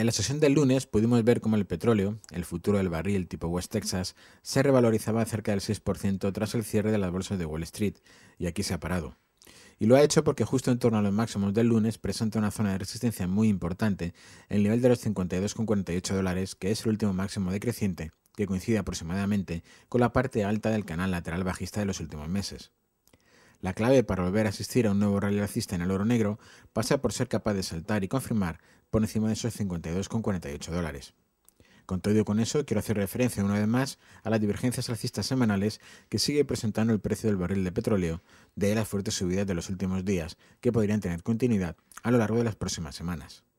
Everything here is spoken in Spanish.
En la sesión del lunes pudimos ver cómo el petróleo, el futuro del barril tipo West Texas, se revalorizaba cerca del 6% tras el cierre de las bolsas de Wall Street, y aquí se ha parado. Y lo ha hecho porque justo en torno a los máximos del lunes presenta una zona de resistencia muy importante, el nivel de los 52,48 dólares, que es el último máximo decreciente, que coincide aproximadamente con la parte alta del canal lateral bajista de los últimos meses. La clave para volver a asistir a un nuevo rally alcista en el oro negro pasa por ser capaz de saltar y confirmar por encima de esos 52,48 dólares. Con todo con eso, quiero hacer referencia una vez más a las divergencias alcistas semanales que sigue presentando el precio del barril de petróleo de las fuertes subidas de los últimos días, que podrían tener continuidad a lo largo de las próximas semanas.